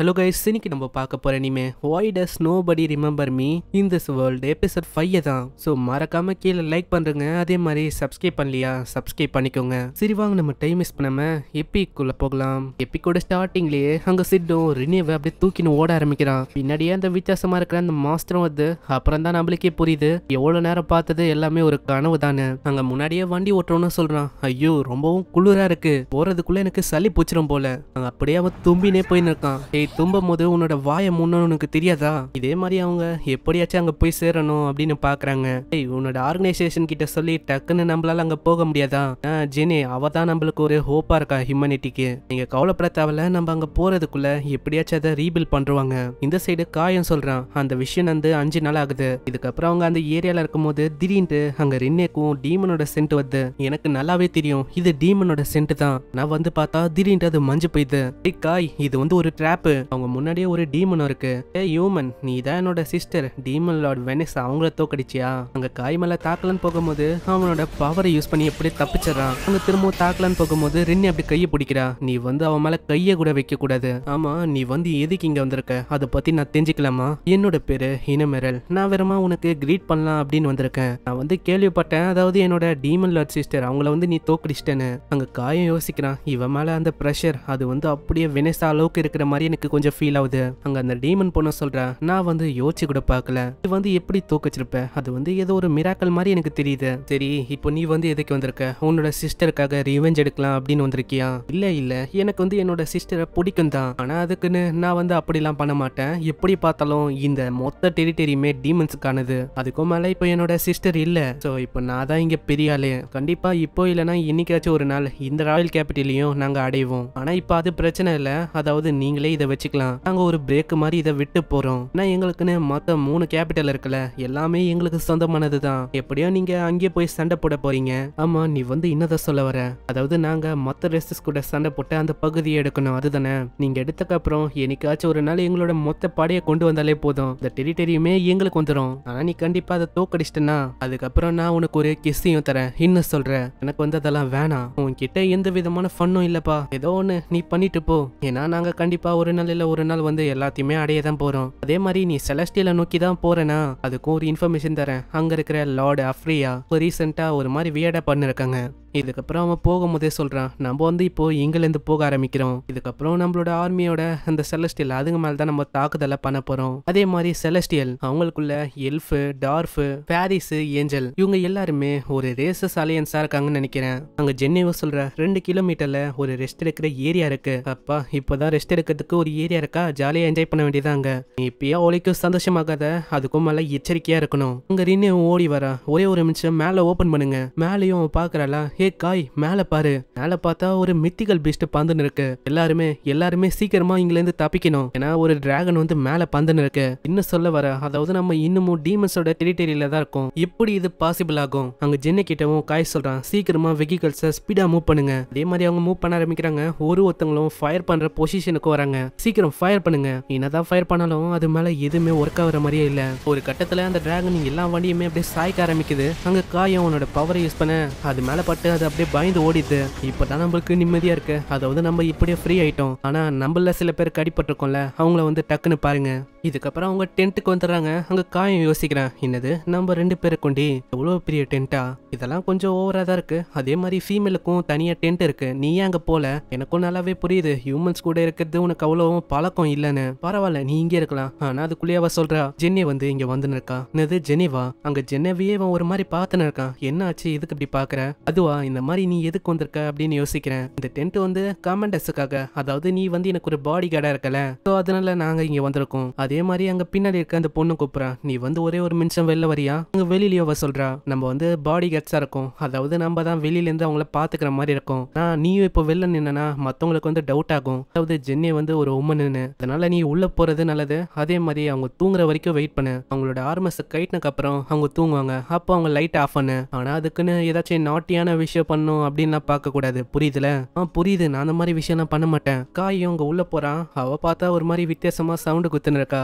hello guys இன்னைக்கு நம்ம பார்க்க போகிற இனிமே why does no body remember me in this world episode five தான் ஸோ மறக்காம கீழே லைக் பண்ணுறங்க அதே மாதிரி சப்ஸ்கிரைப் பண்ணலையா சப்ஸ்கிரைப் பண்ணிக்கோங்க சரி வாங்க நம்ம டைம் மிஸ் பண்ணாமல் எப்பிக்குள்ளே போகலாம் எப்பிக்கோட ஸ்டார்டிங்லேயே அங்கே சிட்டும் ரினியவ அப்படியே தூக்கின்னு ஓட ஆரம்பிக்கிறான் பின்னாடியே அந்த வித்தியாசமாக இருக்கிற அந்த மாஸ்டரும் வருது அப்புறம் தான் நம்மளுக்கே புரியுது எவ்வளோ நேரம் பார்த்தது எல்லாமே ஒரு கனவு தானே அங்கே முன்னாடியே வண்டி ஓட்டுறோம்னு சொல்கிறான் ஐயோ ரொம்பவும் குளிராக இருக்குது போகிறதுக்குள்ளே எனக்கு சளி பூச்சிடும் போல அப்படியே அவன் தும்பினே போயின்னு இருக்கான் தும்பும் போது உன்னோட வாய முன்னு உனக்கு தெரியாதா இதே மாதிரி அவங்க எப்படியாச்சும் அங்கே போய் சேரணும் அப்படின்னு பாக்குறாங்க ஏய் உன்னோட ஆர்கனைசேஷன் கிட்ட சொல்லி டக்குன்னு நம்மளால அங்கே போக முடியாதா ஜெனி அவ தான் நம்மளுக்கு ஒரு ஹோப்பாக இருக்கா ஹியூமனிட்டிக்கு நீங்கள் கவலைப்பட தேவையில்ல நம்ம அங்கே போறதுக்குள்ள எப்படியாச்சும் அதை ரீபில் பண்ணுவாங்க இந்த சைடு காயம் சொல்கிறான் அந்த விஷயம் வந்து அஞ்சு நாள் ஆகுது இதுக்கப்புறம் அவங்க அந்த ஏரியாவில் போது திடீர்னு அங்கே ரின்னேக்கும் டீமனோட சென்ட் வருது எனக்கு நல்லாவே தெரியும் இது டீமனோட சென்ட் தான் நான் வந்து பார்த்தா திடீர்னு அது மஞ்சு போயிது காய் இது வந்து ஒரு ட்ராப்பு அவங்க முன்னாடியே ஒரு டீமன் இருக்கு ஏ ஹியூமன் நீ தான் என்னோட சிஸ்டர் டீமன் லார்ட் வெனிஸ் அவங்கள தோக்கடிச்சியா அங்க காய் மேல தாக்கலன்னு போகும்போது அவனோட பவரை யூஸ் பண்ணி எப்படி தப்பிச்சிடறான் அங்க திரும்பவும் தாக்கலன்னு போகும்போது ரின்னி அப்படி கையை பிடிக்கிறா நீ வந்து அவன் மேல கையை கூட வைக்க கூடாது ஆமா நீ வந்து எதுக்கு இங்க வந்திருக்க அதை பத்தி நான் தெரிஞ்சுக்கலாமா என்னோட பேரு இனமெரல் நான் வெறுமா உனக்கு கிரீட் பண்ணலாம் அப்படின்னு வந்திருக்கேன் நான் வந்து கேள்விப்பட்டேன் அதாவது என்னோட டீமன் லார்ட் சிஸ்டர் அவங்கள வந்து நீ தோக்கடிச்சிட்டேன்னு அங்க காயம் யோசிக்கிறான் இவன் மேல அந்த பிரஷர் அது வந்து அப்படியே வினைசா அளவுக்கு இருக்கிற மாதிரி எனக்கு எனக்கு கொஞ்சம் ஃபீல் ஆகுது அங்க அந்த டீமன் பொண்ணு சொல்றா நான் வந்து யோசிச்சு கூட பாக்கல இது வந்து எப்படி தூக்கச்சிருப்ப அது வந்து ஏதோ ஒரு மிராக்கல் மாதிரி எனக்கு தெரியுது சரி இப்போ நீ வந்து எதுக்கு வந்திருக்க உன்னோட சிஸ்டருக்காக ரிவெஞ்ச் எடுக்கலாம் அப்படின்னு வந்திருக்கியா இல்ல இல்ல எனக்கு வந்து என்னோட சிஸ்டரை பிடிக்கும் தான் ஆனா அதுக்குன்னு நான் வந்து அப்படிலாம் பண்ண மாட்டேன் எப்படி பார்த்தாலும் இந்த மொத்த டெரிட்டரியுமே டீமன்ஸுக்கானது அதுக்கும் மேல இப்போ என்னோட சிஸ்டர் இல்ல ஸோ இப்போ நான் தான் இங்க பெரிய ஆளு கண்டிப்பா இப்போ இல்லைன்னா இன்னைக்காச்சும் ஒரு நாள் இந்த ராயல் கேபிட்டலையும் நாங்க அடைவோம் ஆனா இப்போ அது பிரச்சனை இல்லை அதாவது நீங்களே இதை வச்சுக்கலாம் நாங்கள் ஒரு பிரேக் மாதிரி இதை விட்டு போகிறோம் நான் எங்களுக்குன்னு மொத்த மூணு கேபிட்டல் இருக்குல்ல எல்லாமே எங்களுக்கு சொந்தமானது தான் எப்படியோ நீங்கள் அங்கேயே போய் சண்டை போட போறீங்க ஆமாம் நீ வந்து இன்னதை சொல்ல வர அதாவது நாங்கள் மொத்த ரெஸ்டஸ் கூட சண்டை போட்டு அந்த பகுதியை எடுக்கணும் அதுதானே நீங்கள் எடுத்தக்கப்புறம் என்னைக்காச்சும் ஒரு நாள் எங்களோட மொத்த படையை கொண்டு வந்தாலே போதும் இந்த டெரிட்டரியுமே எங்களுக்கு வந்துடும் ஆனால் நீ கண்டிப்பாக அதை தோக்கடிச்சிட்டனா அதுக்கப்புறம் நான் உனக்கு ஒரு கிஸ்ஸையும் தரேன் இன்னும் சொல்கிறேன் எனக்கு வந்து அதெல்லாம் வேணாம் உன்கிட்ட எந்த விதமான ஃபன்னும் இல்லைப்பா ஏதோ ஒன்று நீ பண்ணிட்டு போ ஏன்னா நாங்கள் கண்டிப்பாக ஒரு நாள் நாள் இல்லை ஒரு நாள் வந்து எல்லாத்தையுமே அடைய தான் போகிறோம் அதே மாதிரி நீ செலஸ்டியில் நோக்கி தான் போகிறேன்னா அதுக்கும் ஒரு இன்ஃபர்மேஷன் தரேன் அங்கே இருக்கிற லார்டு அஃப்ரியா இப்போ ரீசெண்டாக ஒரு மாதிரி வியடாக பண்ணிருக்காங்க இதுக்கப்புறம் அவன் போகும்போதே சொல்கிறான் நம்ம வந்து இப்போ இங்கிலேருந்து போக ஆரம்பிக்கிறோம் இதுக்கப்புறம் நம்மளோட ஆர்மியோட அந்த செலஸ்டியல் அதுங்க மேலே தான் நம்ம தாக்குதலை பண்ண போகிறோம் அதே மாதிரி செலஸ்டியல் அவங்களுக்குள்ள எல்ஃபு டார்ஃபு பாரிஸு ஏஞ்சல் இவங்க எல்லாருமே ஒரு ரேசஸ் அலையன்ஸாக இருக்காங்கன்னு நினைக்கிறேன் அங்கே ஜென்னிவோ சொல்கிற ரெண்டு கிலோமீட்டரில் ஒரு ரெஸ்ட் எடுக்கிற ஏரியா இருக்கு அப்பா இப்பதான் ரெஸ்ட் எடுக்கிறதுக்கு ஒரு ஏரியா இருக்கா ஜாலியாக என்ஜாய் பண்ண வேண்டியதாங்க இப்பயே அவளைக்கும் சந்தோஷமாகாத அதுக்கும் மேலே எச்சரிக்கையாக இருக்கணும் அங்கே ரின்னு ஓடி வரா ஒரே ஒரு நிமிஷம் மேலே ஓப்பன் பண்ணுங்க மேலேயும் பார்க்குறாளா ஹே காய் மேலே பாரு மேலே பார்த்தா ஒரு மித்திக்கல் பீஸ்ட் பந்து இருக்கு எல்லாருமே எல்லாருமே சீக்கிரமா இருந்து தப்பிக்கணும் ஏன்னா ஒரு டிராகன் வந்து மேலே பந்து இருக்கு இன்னும் சொல்ல வர அதாவது நம்ம இன்னமும் டீமன்ஸோட டெரிட்டரியில தான் இருக்கும் எப்படி இது பாசிபிள் ஆகும் அங்க ஜென்னை கிட்டவும் காய் சொல்றான் சீக்கிரமா வெஹிக்கல்ஸ் ஸ்பீடா மூவ் பண்ணுங்க அதே மாதிரி அவங்க மூவ் பண்ண ஆரம்பிக்கிறாங்க ஒரு ஒருத்தவங்களும் ஃபயர் பண்ற பொசிஷனுக்கு வராங்க சீக்கிரம் ஃபயர் பண்ணுங்க என்னதான் ஃபயர் பண்ணாலும் அது மேல எதுவுமே ஒர்க் ஆகுற மாதிரியே இல்ல ஒரு கட்டத்துல அந்த டிராகன் எல்லா வண்டியுமே அப்படியே சாய்க்க ஆரம்பிக்குது அங்க காய் அவனோட பவரை யூஸ் பண்ண அது மேல பட்டு அது அப்படியே பயந்து ஓடிது இப்பதான் நம்மளுக்கு நிம்மதியா இருக்கு அதாவது நம்ம இப்படியே ஃப்ரீ ஆயிட்டோம் ஆனா நம்மள சில பேருக்கு அடிபட்டிருக்கோம்ல அவங்கள வந்து டக்குன்னு பாருங்க இதுக்கப்புறம் அவங்க டென்ட்டுக்கு வந்துடுறாங்க அங்கே காயம் யோசிக்கிறேன் என்னது நம்ம ரெண்டு பேரை கொண்டி எவ்வளவு பெரிய டென்ட்டா இதெல்லாம் கொஞ்சம் ஓவராக தான் இருக்குது அதே மாதிரி ஃபீமேலுக்கும் தனியாக டென்ட் இருக்குது நீ அங்கே போல எனக்கும் நல்லாவே புரியுது ஹியூமன்ஸ் கூட இருக்கிறது உனக்கு அவ்வளோவும் பழக்கம் இல்லைன்னு பரவாயில்ல நீ இங்கே இருக்கலாம் ஆனால் அதுக்குள்ளேயே அவள் சொல்கிறா ஜென்னி வந்து இங்கே வந்து இருக்கா என்னது ஜெனிவா அங்கே ஜென்னவியே அவன் ஒரு மாதிரி பார்த்துன்னு இருக்கான் என்ன ஆச்சு இதுக்கு இப்படி பாக்குற அதுவா இந்த மாதிரி நீ எதுக்கு வந்திருக்க அப்படின்னு யோசிக்கிறேன் இந்த டென்ட் வந்து கமெண்டஸுக்காக அதாவது நீ வந்து எனக்கு ஒரு பாடி கார்டா இருக்கல ஸோ அதனால நாங்க இங்க வந்திருக்கோம் அதே மாதிரி அங்க பின்னாடி இருக்க அந்த பொண்ணு கூப்பிடா நீ வந்து ஒரே ஒரு நிமிஷம் வெளில வரியா அங்க வெளியிலயே வர சொல்றா நம்ம வந்து பாடி கார்ட்ஸா இருக்கும் அதாவது நம்ம தான் வெளியில இருந்து அவங்கள பாத்துக்கிற மாதிரி இருக்கும் நான் நீயும் இப்போ வெளில நின்னா மத்தவங்களுக்கு வந்து டவுட் ஆகும் அதாவது ஜென்னி வந்து ஒரு உமன் அதனால நீ உள்ள போறது நல்லது அதே மாதிரி அவங்க தூங்குற வரைக்கும் வெயிட் பண்ணு அவங்களோட ஆர்மஸ் கைட்டினக்கு அப்புறம் அவங்க தூங்குவாங்க அப்போ அவங்க லைட் ஆஃப் பண்ணு ஆனா அதுக்குன்னு ஏதாச்சும் நாட்டியான விஷயம் பண்ணும் அப்படின்லாம் பார்க்கக்கூடாது புரியுதுல ஆ புரியுது நான் அந்த மாதிரி விஷயம்லாம் பண்ண மாட்டேன் காய் இவங்க உள்ளே போறான் அவ பார்த்தா ஒரு மாதிரி வித்தியாசமாக சவுண்டு குத்துன்னு இருக்கா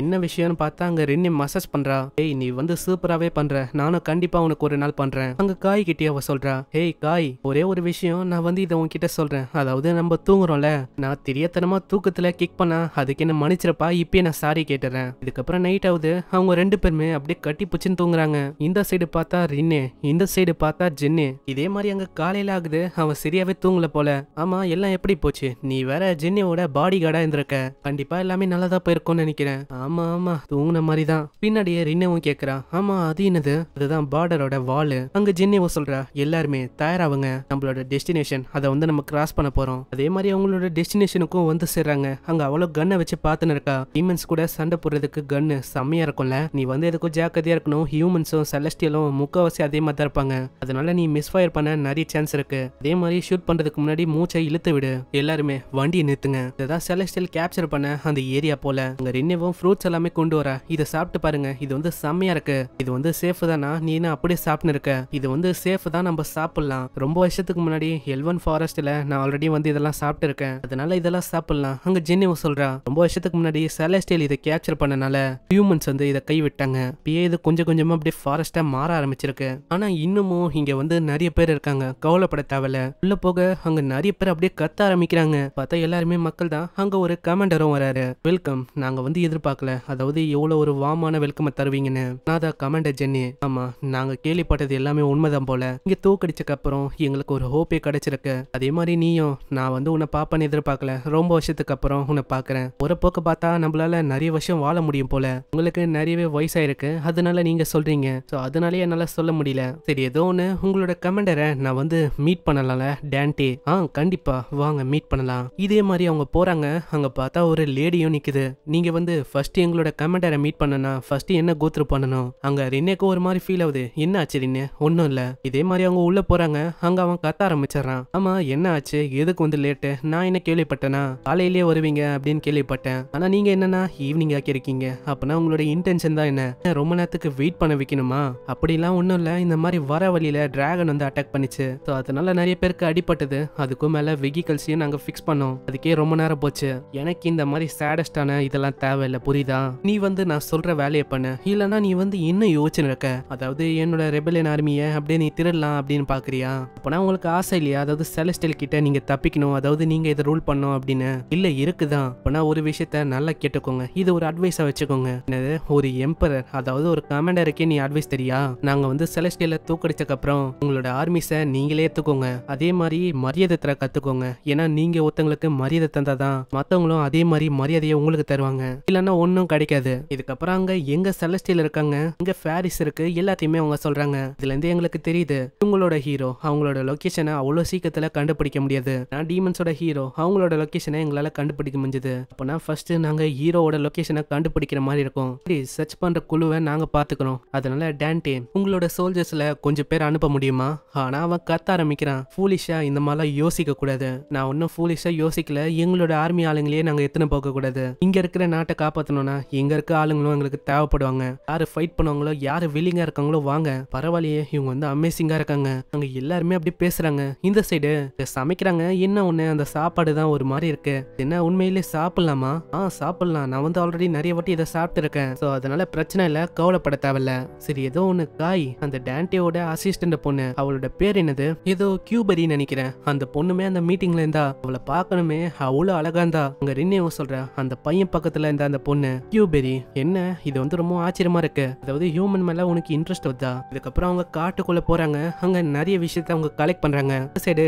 என்ன விஷயம்னு பார்த்தா அங்க ரின்னி மசாஜ் பண்றா ஏய் நீ வந்து சூப்பராவே பண்ற நானும் கண்டிப்பா உனக்கு ஒரு நாள் பண்றேன் அங்க காய் கிட்டே அவ சொல்றா ஹேய் காய் ஒரே ஒரு விஷயம் நான் வந்து இதை உன்கிட்ட சொல்றேன் அதாவது நம்ம தூங்குறோம்ல நான் தெரியத்தனமா தூக்கத்துல கிக் பண்ணா அதுக்கு என்ன மன்னிச்சிருப்பா இப்பயே நான் சாரி கேட்டுறேன் இதுக்கப்புறம் நைட் ஆகுது அவங்க ரெண்டு பேருமே அப்படியே கட்டி புச்சுன்னு தூங்குறாங்க இந்த சைடு பார்த்தா ரின்னு இந்த சைடு பார்த்தா ஜென்னு இதே மாதிரி அங்க காலையில ஆகுது அவன் சரியாவே தூங்கல போல ஆமா எல்லாம் எப்படி போச்சு நீ வேற ஜென்னியோட பாடி கார்டா இருந்திருக்க கண்டிப்பா எல்லாமே நல்லதா போயிருக்கும்னு நினைக்கிறேன் ஆமா ஆமா தூங்கின மாதிரி தான் பின்னாடியே ரின்னவும் கேக்குறா ஆமா அது என்னது அதுதான் பார்டரோட வால் அங்க ஜென்னிவோ சொல்றா எல்லாருமே தயாராகுங்க நம்மளோட டெஸ்டினேஷன் அதை வந்து நம்ம கிராஸ் பண்ண போறோம் அதே மாதிரி அவங்களோட டெஸ்டினேஷனுக்கும் வந்து சேர்றாங்க அங்க அவ்வளோ கன்னை வச்சு பார்த்துன்னு இருக்கா ஹியூமன்ஸ் கூட சண்டை போடுறதுக்கு கன்னு செம்மையா இருக்கும்ல நீ வந்து எதுக்கும் ஜாக்கிரதையா இருக்கணும் ஹியூமன்ஸும் செலஸ்டியலும் முக்கவாசி அதே மாதிரி தான் இருப்பாங்க அதனால நீ மிஸ் ஃபயர் பண்ண நிறைய சான்ஸ் இருக்கு அதே மாதிரி ஷூட் பண்றதுக்கு முன்னாடி மூச்சை இழுத்து விடு எல்லாருமே வண்டியை நிறுத்துங்க இதான் செலஸ்டியல் கேப்சர் பண்ண அந்த ஏரியா போல அங்க ரின்னவும் ஃப்ரூட் ஃப்ரூட்ஸ் எல்லாமே கொண்டு வர இதை சாப்பிட்டு பாருங்க இது வந்து செம்மையா இருக்கு இது வந்து சேஃப் தானா நீ என்ன அப்படியே சாப்பிட்டு இருக்க இது வந்து சேஃப் தான் நம்ம சாப்பிடலாம் ரொம்ப வருஷத்துக்கு முன்னாடி எல்வன் ஃபாரஸ்ட்ல நான் ஆல்ரெடி வந்து இதெல்லாம் சாப்பிட்டு இருக்கேன் அதனால இதெல்லாம் சாப்பிடலாம் அங்க ஜென்னிவ சொல்றா ரொம்ப வருஷத்துக்கு முன்னாடி செலஸ்டியல் இதை கேப்சர் பண்ணனால ஹியூமன்ஸ் வந்து இதை கைவிட்டாங்க இப்பயே இது கொஞ்சம் கொஞ்சமா அப்படியே ஃபாரஸ்டா மாற ஆரம்பிச்சிருக்கு ஆனா இன்னமும் இங்க வந்து நிறைய பேர் இருக்காங்க கவலைப்பட தேவையில்ல உள்ள போக அங்க நிறைய பேர் அப்படியே கத்த ஆரம்பிக்கிறாங்க பார்த்தா எல்லாருமே மக்கள் தான் அங்க ஒரு கமெண்டரும் வராரு வெல்கம் நாங்க வந்து எதிர்பார்க்கலாம் பார்க்கல அதாவது எவ்வளோ ஒரு வாமான வெல்கமை தருவீங்கன்னு நான் தான் கமெண்டர் ஜென்னி ஆமாம் நாங்கள் கேள்விப்பட்டது எல்லாமே உண்மைதான் போல இங்கே அப்புறம் எங்களுக்கு ஒரு ஹோப்பே கிடைச்சிருக்கு அதே மாதிரி நீயும் நான் வந்து உன்னை பாப்பான்னு எதிர்பார்க்கல ரொம்ப வருஷத்துக்கு அப்புறம் உன்னை பார்க்குறேன் ஒரு போக்க பார்த்தா நம்மளால நிறைய வருஷம் வாழ முடியும் போல உங்களுக்கு நிறையவே வயசாயிருக்கு அதனால நீங்கள் சொல்கிறீங்க ஸோ அதனாலேயே என்னால் சொல்ல முடியல சரி ஏதோ ஒன்று உங்களோட கமெண்டரை நான் வந்து மீட் பண்ணலாம்ல டேன்டே ஆ கண்டிப்பாக வாங்க மீட் பண்ணலாம் இதே மாதிரி அவங்க போகிறாங்க அங்கே பார்த்தா ஒரு லேடியும் நிற்குது நீங்கள் வந்து ஃபர்ஸ்ட் ஃபர்ஸ்ட் எங்களோட கமெண்டரை மீட் பண்ணனா ஃபர்ஸ்ட் என்ன கோத்ரு பண்ணனும் அங்க ரின்னேக்கு ஒரு மாதிரி ஃபீல் ஆகுது என்ன ஆச்சு ரின்னே ஒன்றும் இல்லை இதே மாதிரி அவங்க உள்ள போறாங்க அங்க அவன் கத்த ஆரம்பிச்சிடறான் ஆமா என்ன ஆச்சு எதுக்கு வந்து லேட்டு நான் என்ன கேள்விப்பட்டேனா காலையிலேயே வருவீங்க அப்படின்னு கேள்விப்பட்டேன் ஆனா நீங்க என்னன்னா ஈவினிங் ஆக்கி இருக்கீங்க அப்பனா உங்களோட இன்டென்ஷன் தான் என்ன ரொம்ப நேரத்துக்கு வெயிட் பண்ண வைக்கணுமா அப்படிலாம் ஒன்றும் இல்லை இந்த மாதிரி வர வழியில டிராகன் வந்து அட்டாக் பண்ணிச்சு ஸோ அதனால நிறைய பேருக்கு அடிப்பட்டது அதுக்கும் மேல வெஹிக்கல்ஸையும் நாங்க ஃபிக்ஸ் பண்ணோம் அதுக்கே ரொம்ப நேரம் போச்சு எனக்கு இந்த மாதிரி சேடஸ்டான இதெல்லாம் தேவையில்லை புரியுது புரியுதா நீ வந்து நான் சொல்ற வேலையை பண்ண இல்லைன்னா நீ வந்து இன்னும் யோசிச்சு இருக்க அதாவது என்னோட ரெபலியன் ஆர்மியை அப்படியே நீ திருடலாம் அப்படின்னு பாக்குறியா அப்பனா உங்களுக்கு ஆசை இல்லையா அதாவது செலஸ்டல் கிட்ட நீங்க தப்பிக்கணும் அதாவது நீங்க இதை ரூல் பண்ணும் அப்படின்னு இல்ல இருக்குதான் அப்போனா ஒரு விஷயத்த நல்லா கேட்டுக்கோங்க இது ஒரு அட்வைஸா வச்சுக்கோங்க என்னது ஒரு எம்பரர் அதாவது ஒரு கமாண்டருக்கே நீ அட்வைஸ் தெரியா நாங்க வந்து செலஸ்டியல தூக்கடிச்சக்கு அப்புறம் உங்களோட ஆர்மிஸை நீங்களே ஏத்துக்கோங்க அதே மாதிரி மரியாதை தர கத்துக்கோங்க ஏன்னா நீங்க ஒருத்தங்களுக்கு மரியாதை தந்தாதான் மத்தவங்களும் அதே மாதிரி மரியாதையை உங்களுக்கு தருவாங்க இல்லைன்னா ஒன்றும் கிடைக்காது இதுக்கப்புறம் அங்க எங்க செலஸ்டியில் இருக்காங்க இங்க ஃபேரிஸ் இருக்கு எல்லாத்தையுமே அவங்க சொல்றாங்க இருந்து எங்களுக்கு தெரியுது இவங்களோட ஹீரோ அவங்களோட லொக்கேஷனை அவ்வளவு சீக்கிரத்துல கண்டுபிடிக்க முடியாது நான் டீமன்ஸோட ஹீரோ அவங்களோட லொக்கேஷனை எங்களால கண்டுபிடிக்க முடிஞ்சது அப்போனா ஃபர்ஸ்ட் நாங்கள் ஹீரோவோட லொக்கேஷனை கண்டுபிடிக்கிற மாதிரி இருக்கும் சர்ச் பண்ற குழுவை நாங்க பார்த்துக்கிறோம் அதனால டேன்டே உங்களோட சோல்ஜர்ஸ்ல கொஞ்சம் பேர் அனுப்ப முடியுமா ஆனா அவன் கத்த ஆரம்பிக்கிறான் ஃபூலிஷா இந்த மாதிரிலாம் யோசிக்க கூடாது நான் ஒன்னும் ஃபூலிஷா யோசிக்கல எங்களோட ஆர்மி ஆளுங்களே நாங்கள் எத்தனை போக கூடாது இங்க இருக்கிற நாட்டை காப்பாற்றணும் இருக்கணும்னா இங்கே இருக்க ஆளுங்களும் எங்களுக்கு தேவைப்படுவாங்க யாரு ஃபைட் பண்ணுவாங்களோ யாரு வில்லிங்கா இருக்காங்களோ வாங்க பரவாயில்லையே இவங்க வந்து அமேசிங்கா இருக்காங்க அங்க எல்லாருமே அப்படியே பேசுறாங்க இந்த சைடு சமைக்கிறாங்க என்ன ஒண்ணு அந்த சாப்பாடு தான் ஒரு மாதிரி இருக்கு என்ன உண்மையிலே சாப்பிடலாமா ஆ சாப்பிடலாம் நான் வந்து ஆல்ரெடி நிறைய வாட்டி இதை இருக்கேன் ஸோ அதனால பிரச்சனை இல்ல கவலைப்பட தேவையில்ல சரி ஏதோ ஒன்னு காய் அந்த டேண்டியோட அசிஸ்டன்ட் பொண்ணு அவளோட பேர் என்னது ஏதோ கியூபரின்னு நினைக்கிறேன் அந்த பொண்ணுமே அந்த மீட்டிங்ல இருந்தா அவளை பார்க்கணுமே அவ்வளோ அழகா இருந்தா அங்க ரின்னேவும் சொல்ற அந்த பையன் பக்கத்துல இருந்தா அந்த பொண்ணு கியூபெரி என்ன இது வந்து ரொம்ப ஆச்சரியமா இருக்கு அதாவது ஹியூமன் மேல உனக்கு இன்ட்ரெஸ்ட் வந்தா இதுக்கப்புறம் அவங்க காட்டுக்குள்ள போறாங்க அங்க நிறைய விஷயத்த அவங்க கலெக்ட் பண்றாங்க சைடு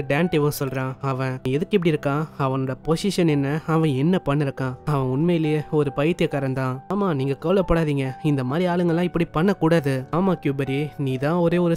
சொல்றான் அவன் எதுக்கு இப்படி இருக்கான் அவனோட பொசிஷன் என்ன அவன் என்ன பண்ணிருக்கான் அவன் உண்மையிலேயே ஒரு பைத்தியக்காரன் தான் ஆமா நீங்க கவலைப்படாதீங்க இந்த மாதிரி ஆளுங்க எல்லாம் இப்படி பண்ணக்கூடாது ஆமா கியூபரி நீ தான் ஒரே ஒரு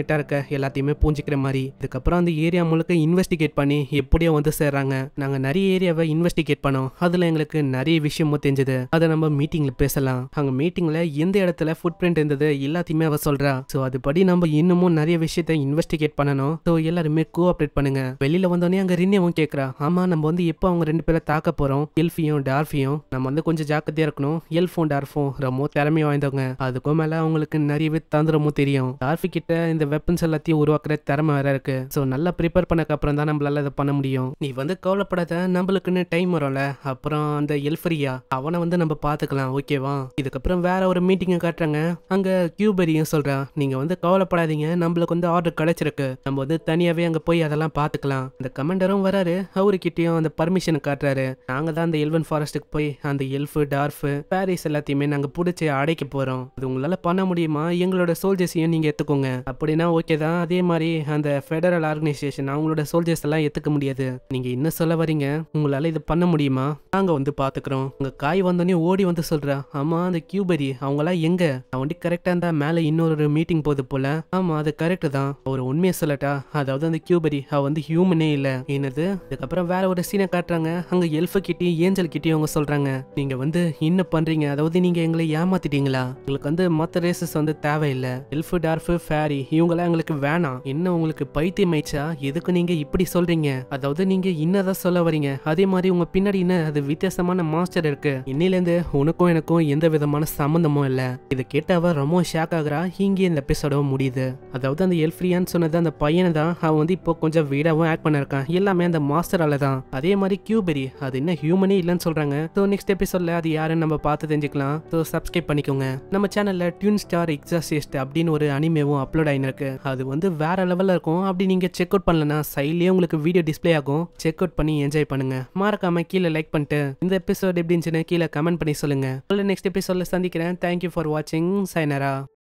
நெட்டா இருக்க எல்லாத்தையுமே பூஞ்சிக்கிற மாதிரி இதுக்கப்புறம் அந்த ஏரியா முழுக்க இன்வெஸ்டிகேட் பண்ணி எப்படியோ வந்து சேர்றாங்க நாங்க நிறைய ஏரியாவை இன்வெஸ்டிகேட் பண்ணோம் அதுல எங்களுக்கு நிறைய விஷயமும் தெரிஞ்சது அதை நம்ம மீட்டிங்ல பேசலாம் அங்க மீட்டிங்ல எந்த இடத்துல ஃபுட் பிரிண்ட் இருந்தது எல்லாத்தையுமே அவ சொல்றா அது அதுபடி நம்ம இன்னமும் நிறைய விஷயத்த இன்வெஸ்டிகேட் பண்ணணும் சோ எல்லாருமே கோஆப்ரேட் பண்ணுங்க வெளியில வந்தோடனே அங்க ரின்யவும் கேக்குறா ஆமா நம்ம வந்து எப்போ அவங்க ரெண்டு பேரை தாக்க போறோம் எல்ஃபியும் டார்ஃபியும் நம்ம வந்து கொஞ்சம் ஜாக்கிரதையா இருக்கணும் எல்ஃபும் டார்ஃபும் ரொம்ப திறமை வாய்ந்தவங்க அதுக்கும் மேல அவங்களுக்கு நிறையவே தந்திரமும் தெரியும் டார்ஃபி கிட்ட இந்த வெப்பன்ஸ் எல்லாத்தையும் உருவாக்குற திறமை வேற இருக்கு சோ நல்லா ப்ரிப்பேர் பண்ணக்கு அப்புறம் தான் நம்மளால அதை பண்ண முடியும் நீ வந்து கவலைப்படாத நம்மளுக்குன்னு டைம் வரும்ல அப்புறம் அந்த எல்ஃபரியா அவனை வந்து நம்ம நம்ம பார்த்துக்கலாம் ஓகேவா இதுக்கப்புறம் வேற ஒரு மீட்டிங்கை காட்டுறாங்க அங்கே கியூபரியும் சொல்கிறான் நீங்கள் வந்து கவலைப்படாதீங்க நம்மளுக்கு வந்து ஆர்டர் கிடைச்சிருக்கு நம்ம வந்து தனியாகவே அங்கே போய் அதெல்லாம் பார்த்துக்கலாம் அந்த கமாண்டரும் வராரு அவருக்கிட்டையும் அந்த பர்மிஷன் காட்டுறாரு நாங்கள் தான் அந்த எல்வன் ஃபாரஸ்ட்டுக்கு போய் அந்த எல்ஃபு டார்ஃபு பாரிஸ் எல்லாத்தையுமே நாங்கள் பிடிச்சி அடைக்க போகிறோம் அது உங்களால் பண்ண முடியுமா எங்களோட சோல்ஜர்ஸையும் நீங்கள் எடுத்துக்கோங்க அப்படின்னா ஓகே தான் அதே மாதிரி அந்த ஃபெடரல் ஆர்கனைசேஷன் அவங்களோட சோல்ஜர்ஸ் எல்லாம் எத்துக்க முடியாது நீங்கள் என்ன சொல்ல வரீங்க உங்களால் இது பண்ண முடியுமா நாங்கள் வந்து பார்த்துக்குறோம் உங்கள் காய் வந்தோடனே ஓடி வந்து சொல்கிறேன் ஆமாம் அந்த கியூபரி அவங்களாம் எங்கே நான் வண்டி கரெக்டாக இருந்தால் மேலே இன்னொரு மீட்டிங் போகுது போல ஆமாம் அது கரெக்டு தான் அவர் உண்மையை சொல்லட்டா அதாவது அந்த கியூபரி அவள் வந்து ஹியூமனே இல்லை என்னது அதுக்கப்புறம் வேற ஒரு சீனை காட்டுறாங்க அங்கே எல்ஃபு கிட்டேயும் ஏஞ்சல் கிட்டேயும் அவங்க சொல்கிறாங்க நீங்கள் வந்து என்ன பண்ணுறீங்க அதாவது நீங்கள் எங்களை ஏமாத்திட்டீங்களா உங்களுக்கு வந்து மற்ற ரேசஸ் வந்து தேவையில்லை எல்ஃபு டார்ஃபு ஃபேரி இவங்கெல்லாம் எங்களுக்கு வேணாம் என்ன உங்களுக்கு பைத்தியம் ஆயிடுச்சா எதுக்கு நீங்கள் இப்படி சொல்கிறீங்க அதாவது நீங்கள் இன்னதான் சொல்ல வரீங்க அதே மாதிரி உங்கள் பின்னாடி என்ன அது வித்தியாசமான மாஸ்டர் இருக்கு இன்னிலேருந்து வந்து உனக்கும் எனக்கும் எந்த விதமான சம்மந்தமும் இல்லை இதை கேட்டவ ரொம்ப ஷாக் ஆகுறா இங்கே இந்த எபிசோடவும் முடியுது அதாவது அந்த எல்ஃப்ரியான்னு சொன்னது அந்த பையனை தான் அவன் வந்து இப்போ கொஞ்சம் வீடாகவும் ஆக்ட் பண்ணிருக்கான் எல்லாமே அந்த மாஸ்டரால தான் அதே மாதிரி கியூபெரி அது என்ன ஹியூமனே இல்லைன்னு சொல்றாங்க ஸோ நெக்ஸ்ட் எபிசோட்ல அது யாருன்னு நம்ம பார்த்து தெரிஞ்சுக்கலாம் ஸோ சப்ஸ்கிரைப் பண்ணிக்கோங்க நம்ம சேனல்ல டியூன் ஸ்டார் எக்ஸாசிஸ்ட் அப்படின்னு ஒரு அனிமேவும் அப்லோட் ஆயிருக்கு அது வந்து வேற லெவல்ல இருக்கும் அப்படி நீங்க செக் அவுட் பண்ணலன்னா சைட்லயே உங்களுக்கு வீடியோ டிஸ்பிளே ஆகும் செக் அவுட் பண்ணி என்ஜாய் பண்ணுங்க மறக்காம கீழே லைக் பண்ணிட்டு இந்த எபிசோட் எப்படி இருந்துச்சுன்னு கீழே கமெண்ட் பண்ணி சொல்லுங்கள் நெக்ஸ்ட் எபிசோடில் சந்திக்கிறேன் தேங்க்யூ ஃபார் வாட்சிங் சைனரா